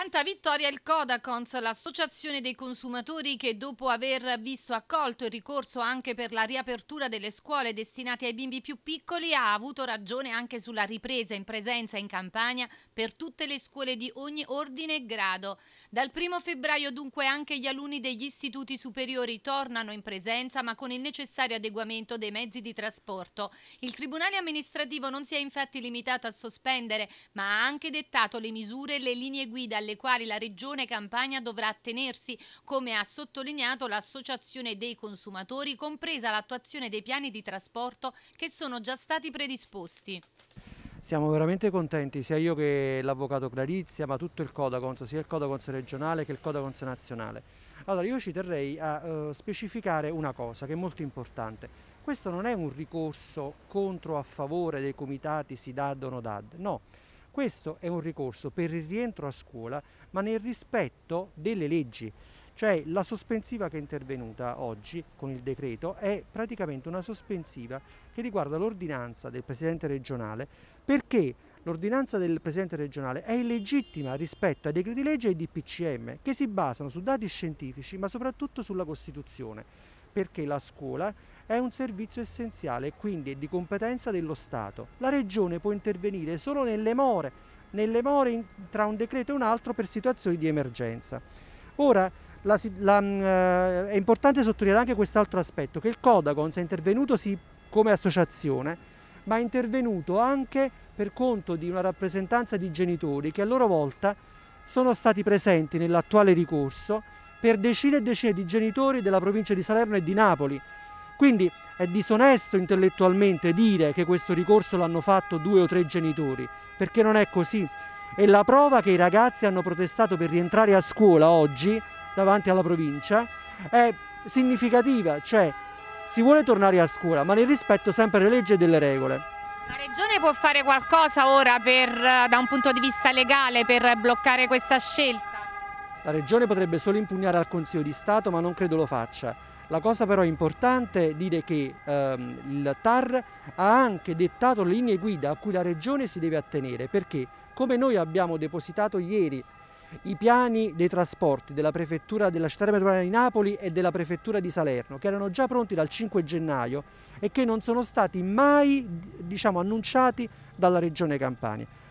Canta vittoria il Codacons, l'associazione dei consumatori che dopo aver visto accolto il ricorso anche per la riapertura delle scuole destinate ai bimbi più piccoli ha avuto ragione anche sulla ripresa in presenza in Campania per tutte le scuole di ogni ordine e grado. Dal primo febbraio dunque anche gli alunni degli istituti superiori tornano in presenza ma con il necessario adeguamento dei mezzi di trasporto. Il Tribunale amministrativo non si è infatti limitato a sospendere ma ha anche dettato le misure e le linee guida alle quali la Regione Campania dovrà attenersi, come ha sottolineato l'Associazione dei consumatori, compresa l'attuazione dei piani di trasporto che sono già stati predisposti. Siamo veramente contenti, sia io che l'avvocato Clarizia, ma tutto il Codacons, sia il Codacons regionale che il Codacons nazionale. Allora io ci terrei a uh, specificare una cosa che è molto importante. Questo non è un ricorso contro o a favore dei comitati SIDAD o NODAD, no. Questo è un ricorso per il rientro a scuola, ma nel rispetto delle leggi. Cioè la sospensiva che è intervenuta oggi con il decreto è praticamente una sospensiva che riguarda l'ordinanza del Presidente regionale perché l'ordinanza del Presidente regionale è illegittima rispetto ai decreti legge e ai DPCM che si basano su dati scientifici ma soprattutto sulla Costituzione perché la scuola è un servizio essenziale e quindi è di competenza dello Stato. La Regione può intervenire solo nelle more, nelle more in, tra un decreto e un altro per situazioni di emergenza. Ora, la, la, mm, eh, è importante sottolineare anche quest'altro aspetto, che il Codacons è intervenuto sì, come associazione, ma è intervenuto anche per conto di una rappresentanza di genitori che a loro volta sono stati presenti nell'attuale ricorso per decine e decine di genitori della provincia di Salerno e di Napoli. Quindi è disonesto intellettualmente dire che questo ricorso l'hanno fatto due o tre genitori, perché non è così. E la prova che i ragazzi hanno protestato per rientrare a scuola oggi davanti alla provincia è significativa, cioè si vuole tornare a scuola, ma nel rispetto sempre delle leggi e delle regole. La Regione può fare qualcosa ora per, eh, da un punto di vista legale per bloccare questa scelta? La Regione potrebbe solo impugnare al Consiglio di Stato, ma non credo lo faccia. La cosa però importante è dire che ehm, il TAR ha anche dettato le linee guida a cui la Regione si deve attenere, perché come noi abbiamo depositato ieri i piani dei trasporti della prefettura della città metropolitana di Napoli e della prefettura di Salerno, che erano già pronti dal 5 gennaio e che non sono stati mai diciamo, annunciati dalla Regione Campania.